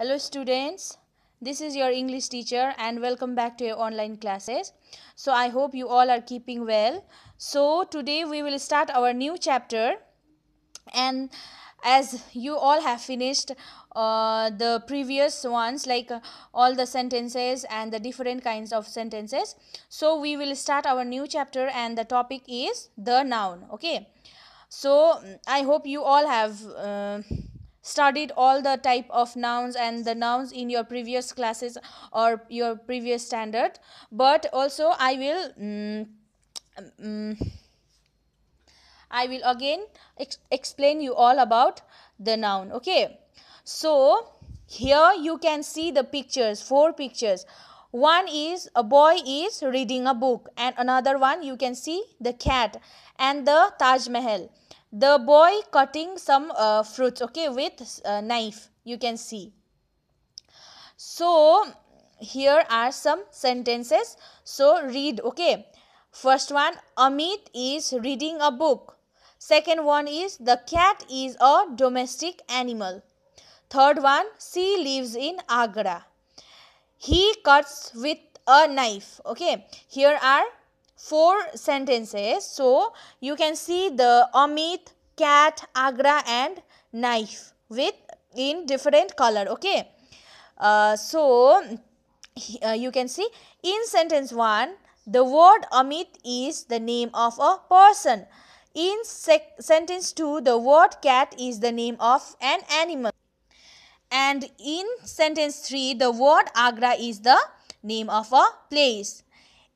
Hello students, this is your English teacher and welcome back to your online classes. So I hope you all are keeping well. So today we will start our new chapter and as you all have finished uh, the previous ones like uh, all the sentences and the different kinds of sentences. So we will start our new chapter and the topic is the noun. Okay. So I hope you all have... Uh, studied all the type of nouns and the nouns in your previous classes or your previous standard but also i will mm, mm, i will again ex explain you all about the noun okay so here you can see the pictures four pictures one is a boy is reading a book and another one you can see the cat and the taj mahal the boy cutting some uh, fruits okay with a uh, knife you can see so here are some sentences so read okay first one amit is reading a book second one is the cat is a domestic animal third one she lives in agra he cuts with a knife okay here are four sentences. So, you can see the Amit, cat, agra and knife with in different color. Okay. Uh, so, uh, you can see in sentence 1, the word Amit is the name of a person. In sentence 2, the word cat is the name of an animal. And in sentence 3, the word Agra is the name of a place.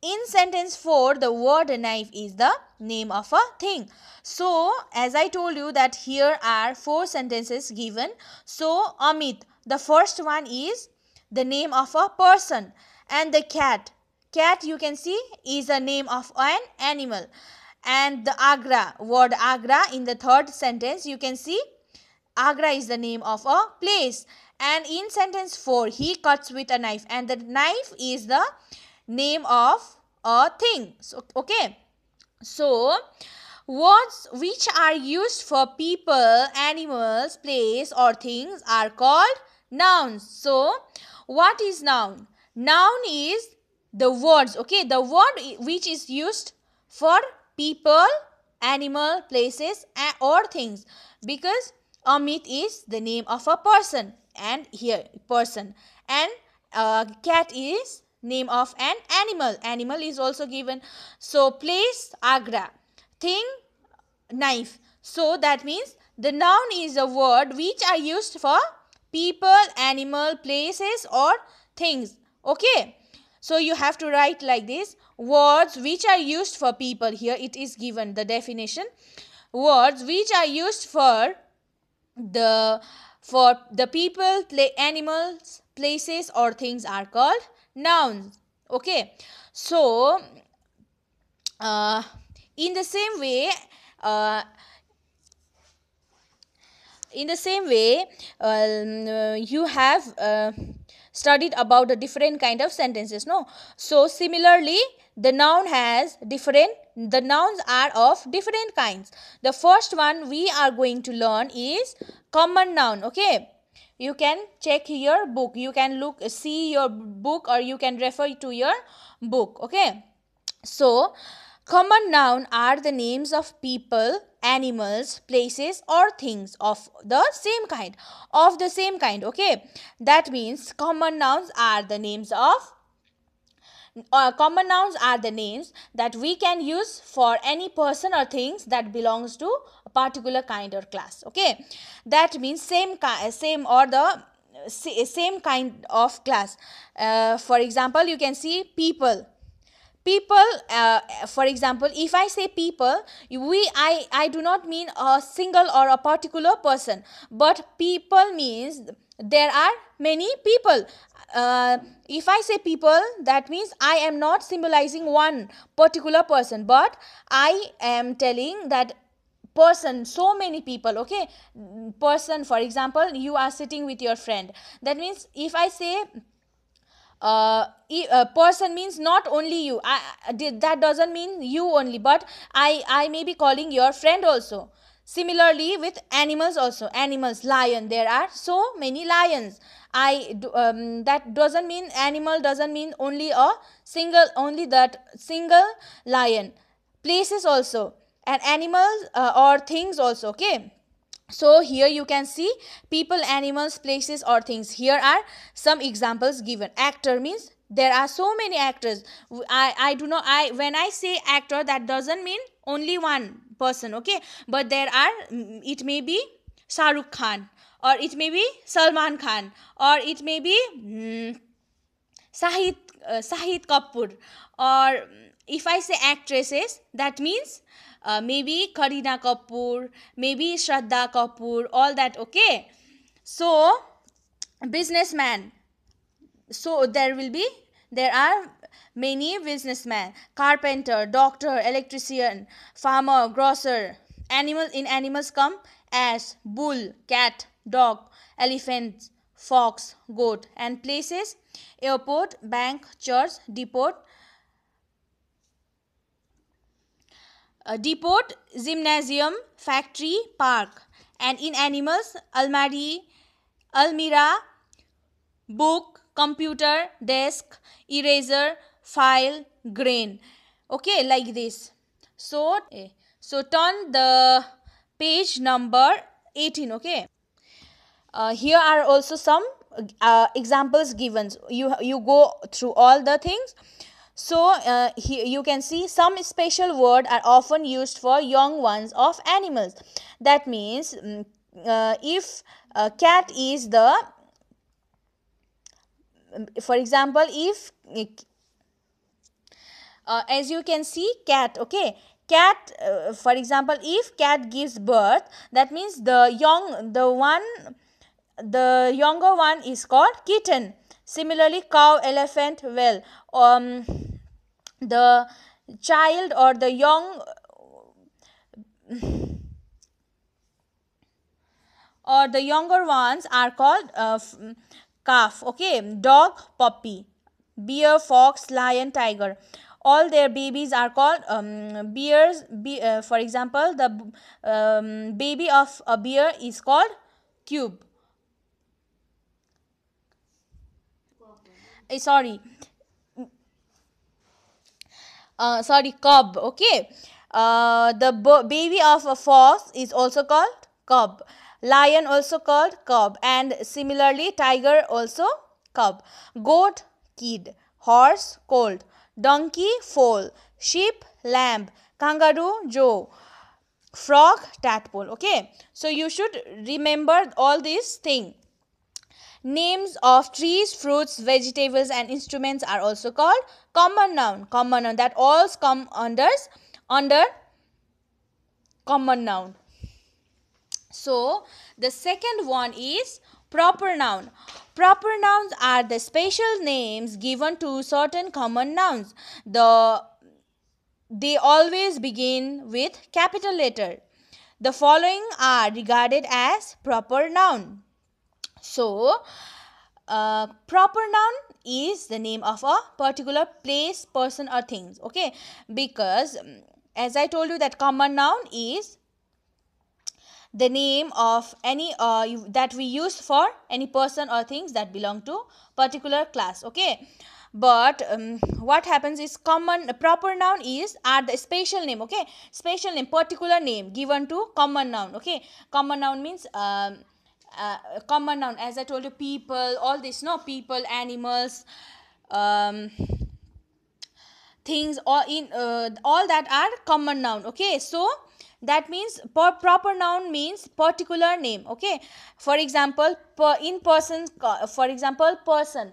In sentence 4, the word knife is the name of a thing. So, as I told you that here are four sentences given. So, Amit, the first one is the name of a person and the cat. Cat, you can see, is the name of an animal. And the Agra, word Agra in the third sentence, you can see Agra is the name of a place. And in sentence 4, he cuts with a knife and the knife is the name of a thing so, okay so words which are used for people animals place or things are called nouns so what is noun noun is the words okay the word which is used for people animal places or things because amit is the name of a person and here person and uh, cat is name of an animal. Animal is also given. So place Agra. Thing knife. So that means the noun is a word which are used for people, animal, places or things. Okay. So you have to write like this. Words which are used for people. Here it is given the definition. Words which are used for the for the people, play, animals, places or things are called nouns okay so uh, in the same way uh, in the same way um, uh, you have uh, studied about the different kind of sentences no so similarly the noun has different the nouns are of different kinds the first one we are going to learn is common noun okay you can check your book you can look see your book or you can refer to your book okay so common noun are the names of people animals places or things of the same kind of the same kind okay that means common nouns are the names of uh, common nouns are the names that we can use for any person or things that belongs to particular kind or class okay that means same same or the same kind of class uh, for example you can see people people uh, for example if i say people we i i do not mean a single or a particular person but people means there are many people uh, if i say people that means i am not symbolizing one particular person but i am telling that person so many people okay person for example you are sitting with your friend that means if i say uh, uh person means not only you I, that doesn't mean you only but i i may be calling your friend also similarly with animals also animals lion there are so many lions i um, that doesn't mean animal doesn't mean only a single only that single lion places also and animals uh, or things also okay so here you can see people animals places or things here are some examples given actor means there are so many actors i i do not i when i say actor that doesn't mean only one person okay but there are it may be Saruk khan or it may be salman khan or it may be mm, sahid uh, Sahid Sahit Kapoor or mm, if I say actresses that means uh, maybe Karina Kapoor maybe Shraddha Kapoor all that okay so businessman so there will be there are many businessmen carpenter doctor electrician farmer grocer animal in animals come as bull cat dog elephant fox, goat and places airport, bank, church, depot, uh, depot, gymnasium, factory, park and in animals almari, almira, book, computer, desk, eraser, file, grain. Okay, like this. So, eh, so turn the page number 18, okay uh, here are also some uh, examples given you you go through all the things so uh, you can see some special word are often used for young ones of animals that means mm, uh, if a cat is the for example if uh, as you can see cat okay cat uh, for example if cat gives birth that means the young the one the younger one is called kitten. Similarly, cow, elephant, well, um, the child or the young or the younger ones are called uh, calf. Okay, dog, puppy, bear, fox, lion, tiger all their babies are called um, bears. Be, uh, for example, the um, baby of a bear is called cube. uh, sorry uh, sorry Cub. okay uh, the baby of a fox is also called cub. lion also called cub, and similarly tiger also cub. goat kid horse colt donkey foal sheep lamb kangaroo joe frog tadpole okay so you should remember all these things. Names of trees, fruits, vegetables and instruments are also called common noun. Common noun that all come under, under common noun. So, the second one is proper noun. Proper nouns are the special names given to certain common nouns. The, they always begin with capital letter. The following are regarded as proper noun. So, uh, proper noun is the name of a particular place, person or things. Okay, because um, as I told you that common noun is the name of any uh, that we use for any person or things that belong to particular class okay but um, what happens is common proper noun is are the special name okay special name particular name given to common noun okay common noun means um, uh, common noun as i told you people all this no people animals um, things or in uh, all that are common noun okay so that means proper noun means particular name okay for example per in person for example person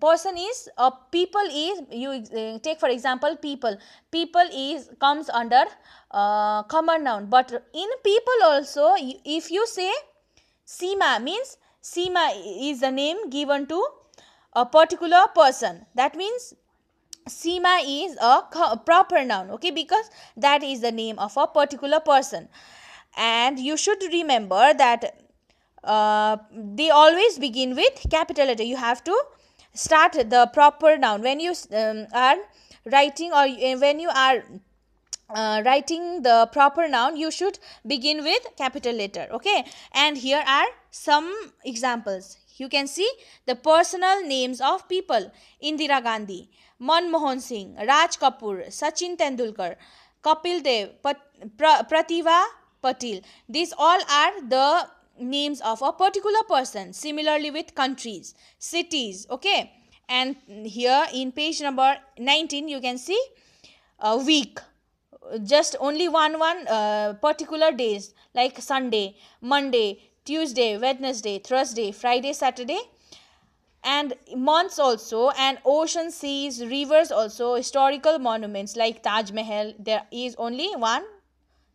person is a uh, people is you uh, take for example people people is comes under uh, common noun but in people also if you say Sima means Sima is the name given to a particular person. That means Sima is a proper noun, okay, because that is the name of a particular person. And you should remember that uh, they always begin with capital letter. You have to start the proper noun when you um, are writing or eh, when you are uh, writing the proper noun you should begin with capital letter okay and here are some examples you can see the personal names of people indira gandhi manmohan singh raj kapoor sachin tendulkar kapil dev Pat pra patil these all are the names of a particular person similarly with countries cities okay and here in page number 19 you can see a week just only one one uh, particular days like sunday monday tuesday wednesday thursday friday saturday and months also and ocean seas rivers also historical monuments like taj mahal there is only one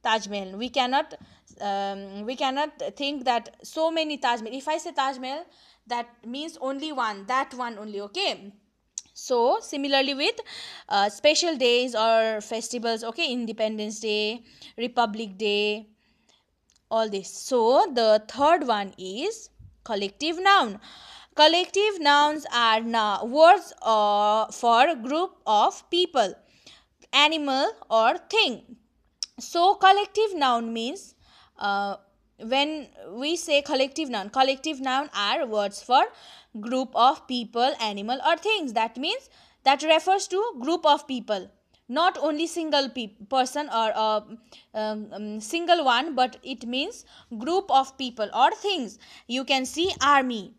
taj mahal we cannot um, we cannot think that so many taj mahal if i say taj mahal that means only one that one only okay so similarly with uh, special days or festivals okay independence day republic day all this so the third one is collective noun collective nouns are na- words uh, for group of people animal or thing so collective noun means uh, when we say collective noun collective noun are words for group of people animal or things that means that refers to group of people not only single pe person or a uh, um, um, single one but it means group of people or things you can see army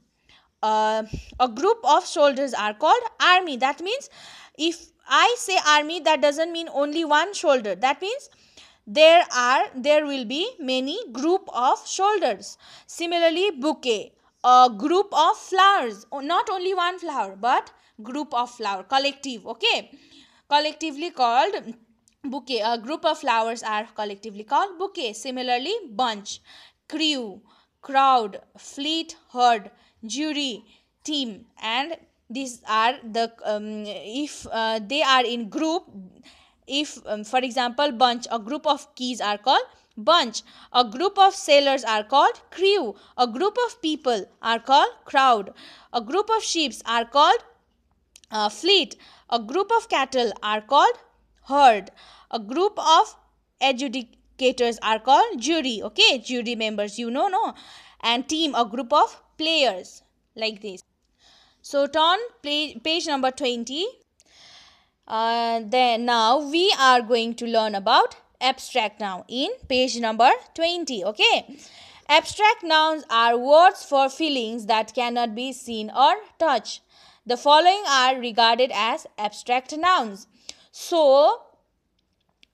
uh, a group of soldiers are called army that means if i say army that doesn't mean only one soldier that means there are there will be many group of shoulders similarly bouquet a group of flowers not only one flower but group of flower collective okay collectively called bouquet a group of flowers are collectively called bouquet similarly bunch crew crowd fleet herd jury team and these are the um, if uh, they are in group if um, for example bunch a group of keys are called bunch a group of sailors are called crew a group of people are called crowd a group of sheep are called uh, fleet a group of cattle are called herd a group of adjudicators are called jury okay jury members you know no and team a group of players like this so turn page number 20 uh, then now we are going to learn about abstract noun in page number 20 okay abstract nouns are words for feelings that cannot be seen or touched the following are regarded as abstract nouns so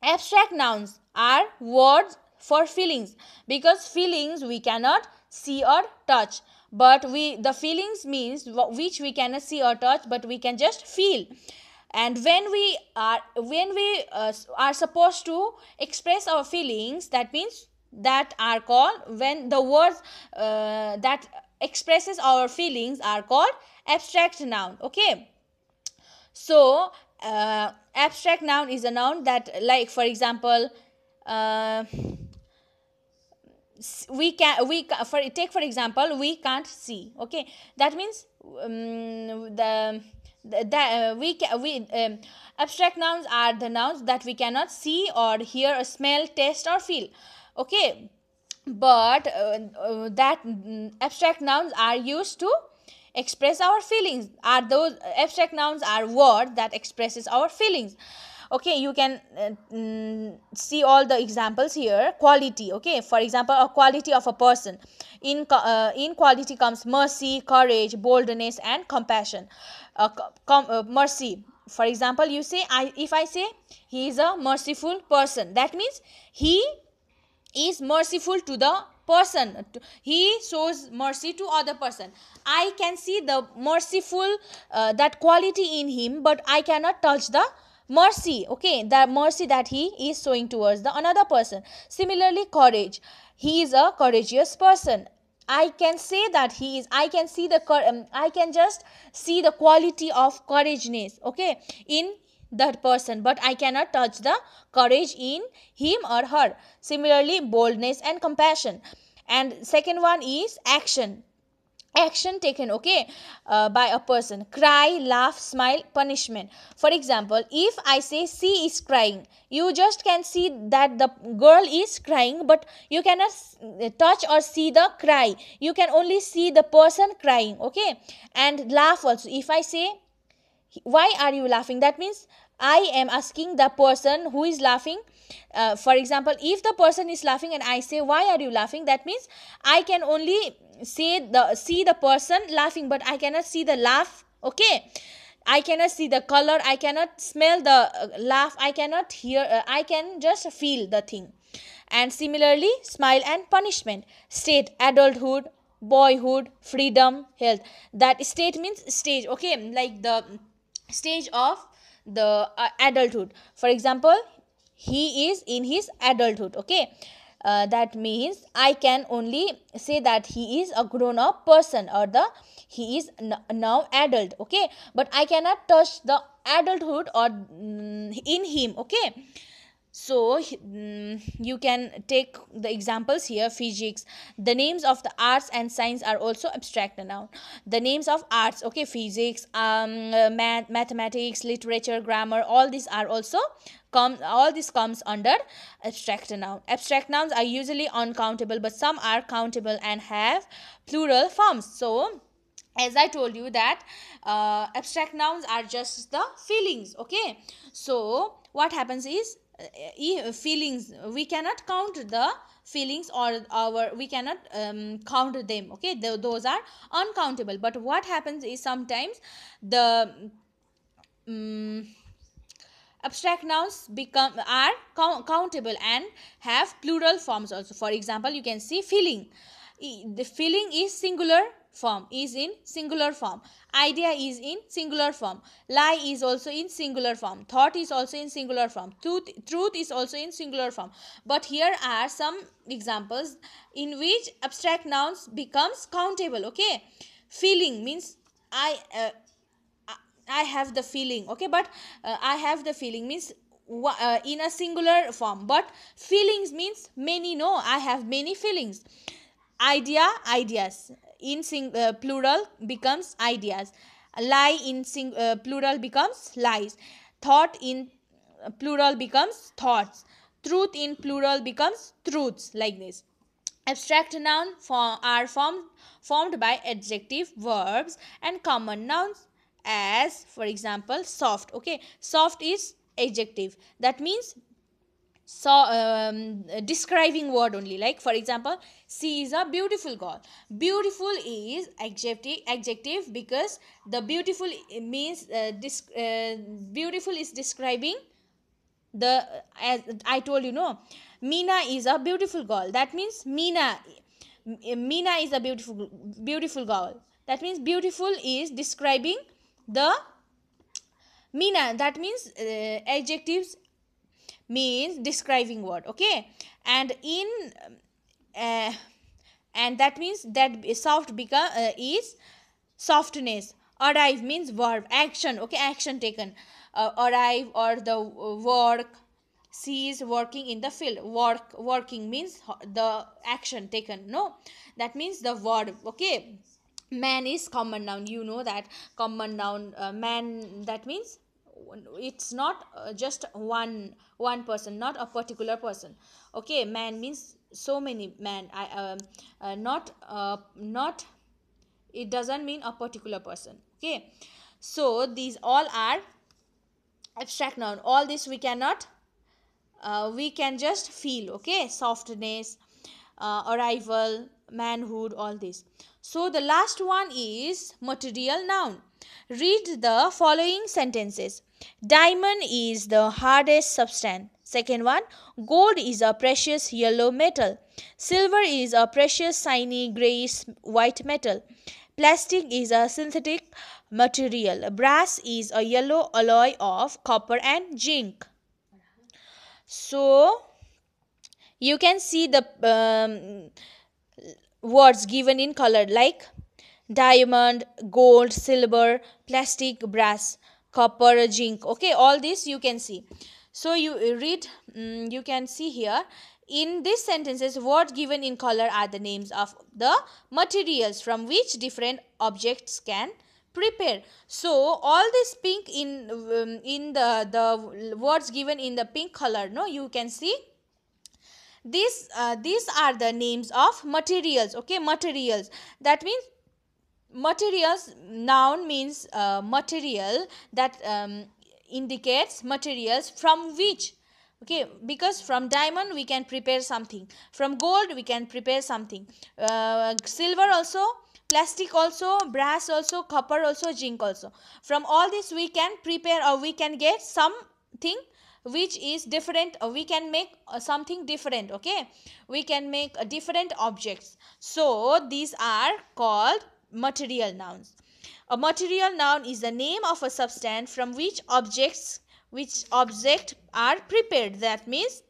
abstract nouns are words for feelings because feelings we cannot see or touch but we the feelings means which we cannot see or touch but we can just feel and when we are when we uh, are supposed to express our feelings that means that are called when the words uh, that expresses our feelings are called abstract noun okay so uh, abstract noun is a noun that like for example uh, we can we for take for example we can't see okay that means um, the that uh, we can we um, abstract nouns are the nouns that we cannot see or hear or smell taste or feel okay but uh, uh that mm, abstract nouns are used to express our feelings are those abstract nouns are words that expresses our feelings okay you can uh, mm, see all the examples here quality okay for example a quality of a person in uh, in quality comes mercy courage boldness and compassion uh, com uh, mercy for example you say i if i say he is a merciful person that means he is merciful to the person he shows mercy to other person i can see the merciful uh, that quality in him but i cannot touch the mercy okay the mercy that he is showing towards the another person similarly courage he is a courageous person I can say that he is. I can see the. Um, I can just see the quality of ness, Okay, in that person, but I cannot touch the courage in him or her. Similarly, boldness and compassion. And second one is action action taken okay uh, by a person cry laugh smile punishment for example if i say she is crying you just can see that the girl is crying but you cannot uh, touch or see the cry you can only see the person crying okay and laugh also if i say why are you laughing that means I am asking the person who is laughing. Uh, for example, if the person is laughing and I say, "Why are you laughing?" That means I can only say the see the person laughing, but I cannot see the laugh. Okay. I cannot see the color, I cannot smell the uh, laugh, I cannot hear, uh, I can just feel the thing. And similarly, smile and punishment, state, adulthood, boyhood, freedom, health. That state means stage, okay, like the stage of the uh, adulthood for example he is in his adulthood okay uh, that means i can only say that he is a grown up person or the he is now adult okay but i cannot touch the adulthood or mm, in him okay so mm, you can take the examples here physics the names of the arts and science are also abstract noun the names of arts okay physics um math, mathematics literature grammar all these are also come all this comes under abstract noun abstract nouns are usually uncountable but some are countable and have plural forms so as i told you that uh, abstract nouns are just the feelings okay so what happens is uh, uh, feelings we cannot count the feelings or our we cannot um, count them okay the those are uncountable but what happens is sometimes the um, abstract nouns become are count countable and have plural forms also for example you can see feeling the feeling is singular form is in singular form idea is in singular form lie is also in singular form thought is also in singular form truth, truth is also in singular form but here are some examples in which abstract nouns becomes countable okay feeling means i uh, I have the feeling okay but uh, I have the feeling means uh, in a singular form but feelings means many no i have many feelings idea ideas in sing, uh, plural becomes ideas lie in sing, uh, plural becomes lies thought in uh, plural becomes thoughts truth in plural becomes truths like this abstract noun form, are formed formed by adjective verbs and common nouns as for example soft okay soft is adjective that means so um, describing word only like for example she is a beautiful girl beautiful is adjective adjective because the beautiful means uh, uh, beautiful is describing the as i told you no mina is a beautiful girl that means mina mina is a beautiful beautiful girl that means beautiful is describing the mina that means uh, adjectives means describing word okay and in uh, and that means that soft become uh, is softness arrive means verb action okay action taken uh, arrive or the work sees working in the field work working means the action taken no that means the verb okay man is common noun you know that common noun uh, man that means it's not uh, just one one person not a particular person okay man means so many man i um, uh, not uh, not it doesn't mean a particular person okay so these all are abstract noun all this we cannot uh, we can just feel okay softness uh, arrival manhood all this so the last one is material noun read the following sentences Diamond is the hardest substance. Second one, gold is a precious yellow metal. Silver is a precious shiny grayish white metal. Plastic is a synthetic material. Brass is a yellow alloy of copper and zinc. So, you can see the um, words given in color like diamond, gold, silver, plastic, brass copper zinc okay all this you can see so you read um, you can see here in these sentences words given in color are the names of the materials from which different objects can prepare so all this pink in um, in the the words given in the pink color no you can see these uh, these are the names of materials okay materials that means materials noun means uh, material that um, indicates materials from which okay because from diamond we can prepare something from gold we can prepare something uh, silver also plastic also brass also copper also zinc also from all this we can prepare or we can get something which is different we can make uh, something different okay we can make uh, different objects so these are called material nouns. A material noun is the name of a substance from which objects which object are prepared. That means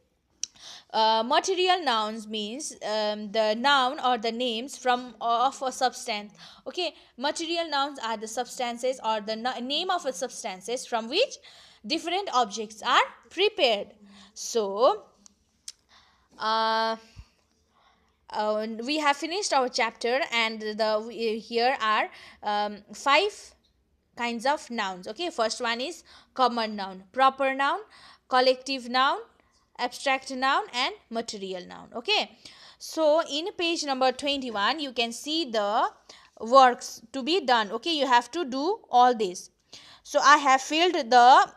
uh, material nouns means um, the noun or the names from of a substance okay material nouns are the substances or the no name of a substances from which different objects are prepared so uh, uh, we have finished our chapter and the here are um, five kinds of nouns okay first one is common noun proper noun collective noun abstract noun and material noun okay so in page number 21 you can see the works to be done okay you have to do all this so i have filled the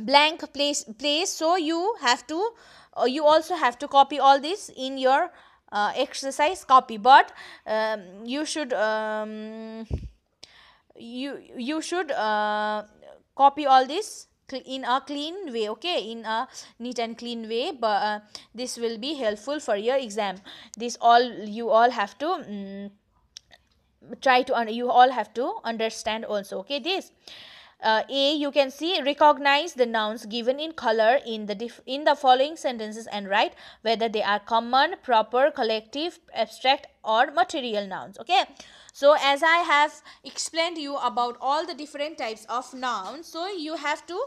blank place place so you have to uh, you also have to copy all this in your uh, exercise copy but um, you should um, you you should uh, copy all this in a clean way okay in a neat and clean way but uh, this will be helpful for your exam this all you all have to um, try to you all have to understand also okay this uh, A, you can see recognize the nouns given in color in the in the following sentences and write whether they are common, proper, collective, abstract or material nouns. Okay. So as I have explained you about all the different types of nouns, so you have to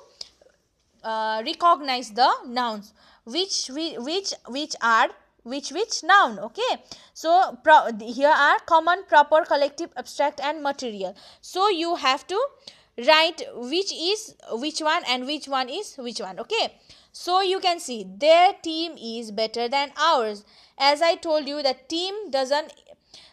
uh, recognize the nouns which which which are which which noun okay so here are common proper collective abstract and material so you have to write which is which one and which one is which one okay so you can see their team is better than ours as i told you the team doesn't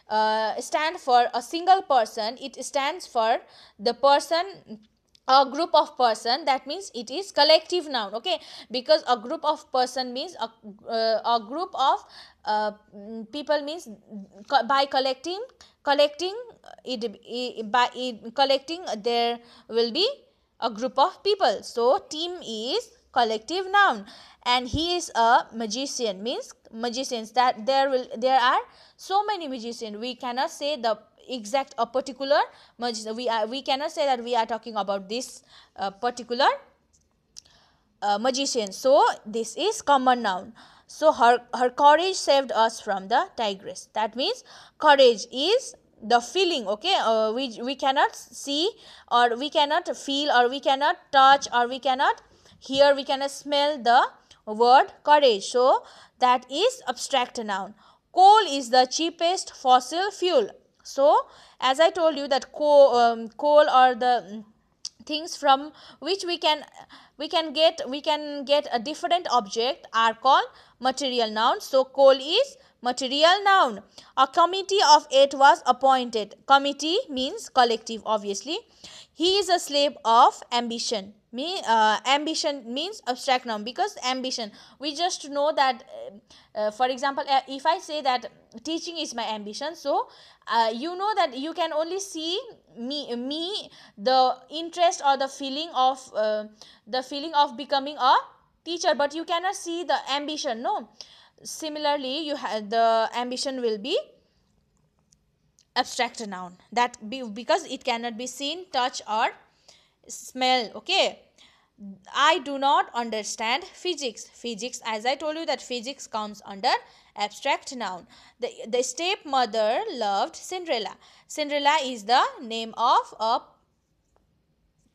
uh, stand for a single person it stands for the person a group of person that means it is collective noun okay because a group of person means a, uh, a group of uh, people means co by collecting collecting it, by it, collecting uh, there will be a group of people. So team is collective noun and he is a magician means magicians that there will there are so many magicians we cannot say the exact a particular magician we are we cannot say that we are talking about this uh, particular uh, magician so this is common noun so her her courage saved us from the tigress that means courage is the feeling okay uh, we we cannot see or we cannot feel or we cannot touch or we cannot hear we cannot smell the word courage so that is abstract noun coal is the cheapest fossil fuel so as i told you that coal um, coal or the mm, things from which we can we can get we can get a different object are called material nouns so coal is material noun. A committee of eight was appointed. Committee means collective obviously. He is a slave of ambition. Me, uh, ambition means abstract noun because ambition we just know that uh, uh for example uh, if i say that teaching is my ambition so uh, you know that you can only see me me the interest or the feeling of uh, the feeling of becoming a teacher but you cannot see the ambition no similarly you have the ambition will be abstract noun that be, because it cannot be seen touch or smell okay i do not understand physics physics as i told you that physics comes under abstract noun the the stepmother loved cinderella cinderella is the name of a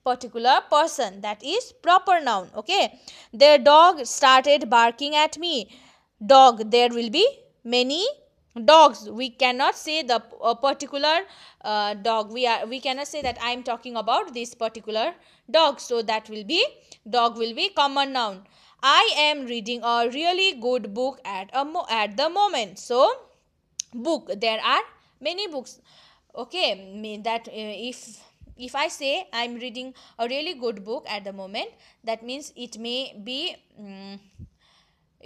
particular person that is proper noun okay their dog started barking at me dog there will be many dogs we cannot say the particular uh, dog we are we cannot say that i am talking about this particular dog so that will be dog will be common noun i am reading a really good book at a at the moment so book there are many books okay mean that uh, if if i say i'm reading a really good book at the moment that means it may be um,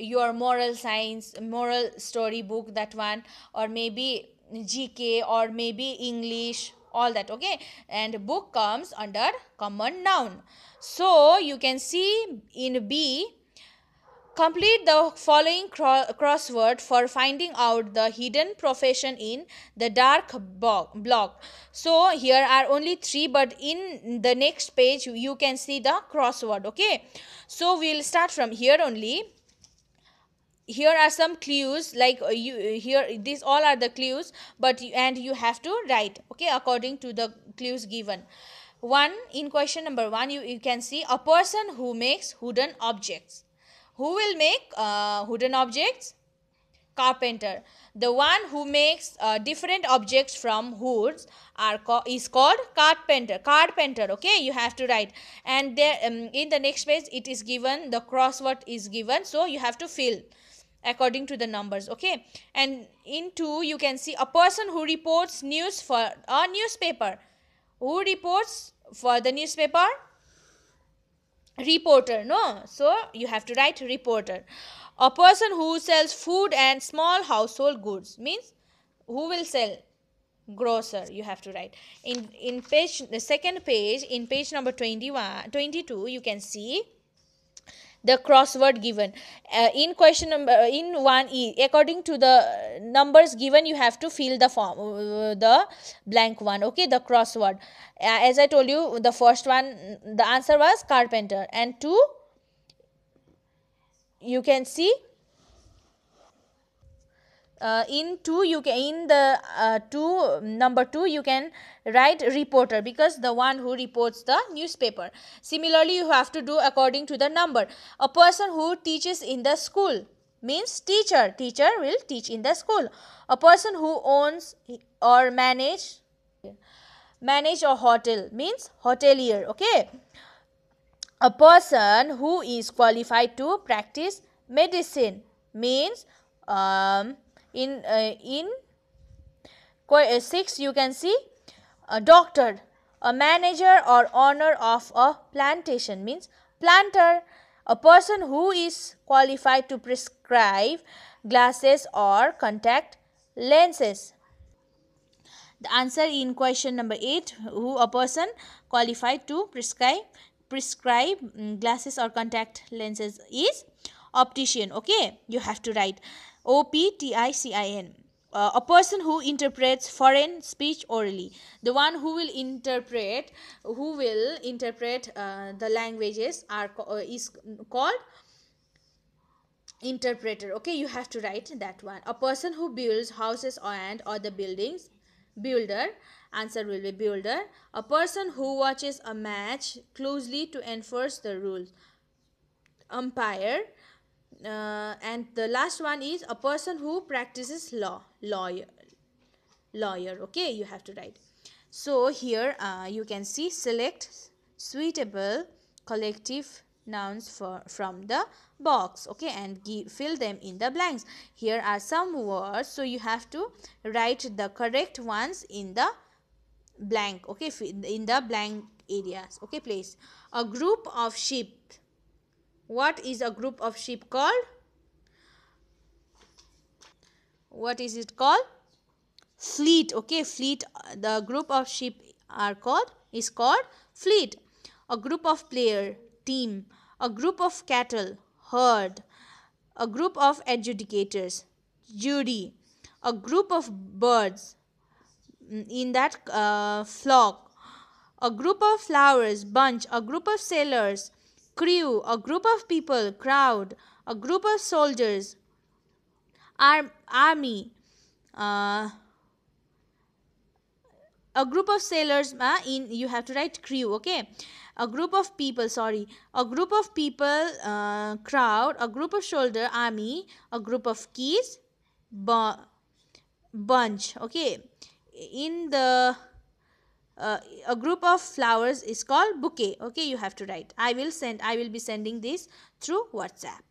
your moral science moral storybook that one or maybe gk or maybe english all that okay and book comes under common noun so you can see in b complete the following cro crossword for finding out the hidden profession in the dark block so here are only three but in the next page you can see the crossword okay so we'll start from here only here are some clues like uh, you uh, here these all are the clues but you, and you have to write okay according to the clues given one in question number one you, you can see a person who makes wooden objects who will make uh, wooden objects carpenter the one who makes uh, different objects from woods are co is called carpenter carpenter okay you have to write and there um, in the next page it is given the crossword is given so you have to fill according to the numbers okay and in two you can see a person who reports news for a newspaper who reports for the newspaper reporter no so you have to write reporter a person who sells food and small household goods means who will sell grocer you have to write in in page the second page in page number 21 22 you can see the crossword given uh, in question number uh, in 1e according to the numbers given you have to fill the form uh, the blank one okay the crossword uh, as i told you the first one the answer was carpenter and two you can see uh, in 2 you can in the uh, 2 number 2 you can write reporter because the one who reports the newspaper similarly you have to do according to the number a person who teaches in the school means teacher teacher will teach in the school a person who owns or manage manage a hotel means hotelier okay a person who is qualified to practice medicine means um, in uh, in uh, six you can see a doctor a manager or owner of a plantation means planter a person who is qualified to prescribe glasses or contact lenses the answer in question number 8 who a person qualified to prescribe prescribe mm, glasses or contact lenses is optician okay you have to write O P T I C I N. Uh, a person who interprets foreign speech orally the one who will interpret who will interpret uh, the languages are uh, is called interpreter okay you have to write that one a person who builds houses and other buildings builder answer will be builder a person who watches a match closely to enforce the rules umpire uh, and the last one is a person who practices law lawyer lawyer okay you have to write so here uh, you can see select suitable collective nouns for, from the box okay and give, fill them in the blanks here are some words so you have to write the correct ones in the blank okay in the blank areas okay place a group of sheep what is a group of sheep called? What is it called? Fleet. Okay, fleet. The group of sheep are called is called fleet. A group of player, team. A group of cattle, herd. A group of adjudicators, jury. A group of birds mm, in that uh, flock. A group of flowers, bunch. A group of sailors, crew, a group of people, crowd, a group of soldiers, arm, army, uh, a group of sailors uh, in you have to write crew okay a group of people sorry a group of people uh, crowd a group of shoulder army a group of keys bu bunch okay in the uh, a group of flowers is called bouquet okay you have to write i will send i will be sending this through whatsapp